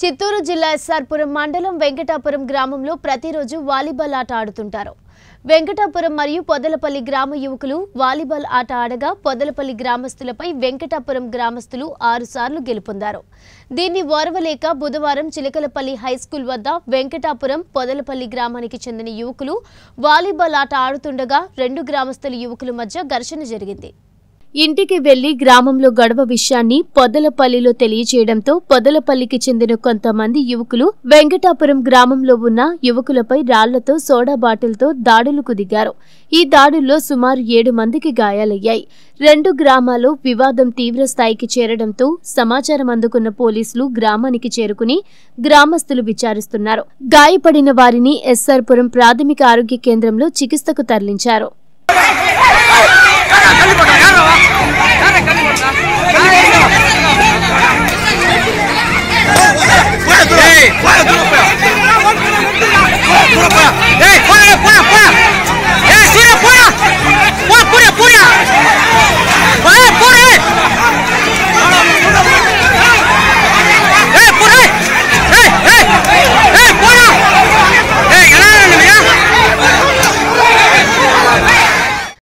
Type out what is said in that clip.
చిత్తూరు జిల్లా ఎస్ఆర్పురం మండలం వెంకటాపురం గ్రామంలో ప్రతిరోజు వాలీబాల్ ఆట ఆడుతుంటారు వెంకటాపురం మరియు పొదలపల్లి గ్రామ యువకులు వాలీబాల్ ఆట ఆడగా పొదలపల్లి గ్రామస్తులపై వెంకటాపురం గ్రామస్తులు ఆరుసార్లు గెలుపొందారు దీన్ని ఓర్వలేక బుధవారం చిలకలపల్లి హైస్కూల్ వద్ద వెంకటాపురం పొదలపల్లి గ్రామానికి చెందిన యువకులు వాలీబాల్ ఆట ఆడుతుండగా రెండు గ్రామస్తుల యువకుల మధ్య ఘర్షణ జరిగింది ఇంటికి వెళ్లి గ్రామంలో గొడవ విషయాన్ని పొదలపల్లిలో తెలియజేయడంతో పొదలపల్లికి చెందిన కొంతమంది యువకులు వెంకటాపురం గ్రామంలో ఉన్న యువకులపై రాళ్లతో సోడా బాటిల్తో దాడులకు దిగారు ఈ దాడుల్లో సుమారు ఏడు మందికి గాయాలయ్యాయి రెండు గ్రామాలు వివాదం తీవ్ర స్థాయికి చేరడంతో సమాచారం అందుకున్న పోలీసులు గ్రామానికి చేరుకుని గ్రామస్తులు విచారిస్తున్నారు గాయపడిన వారిని ఎస్ఆర్పురం ప్రాథమిక ఆరోగ్య కేంద్రంలో చికిత్సకు తరలించారు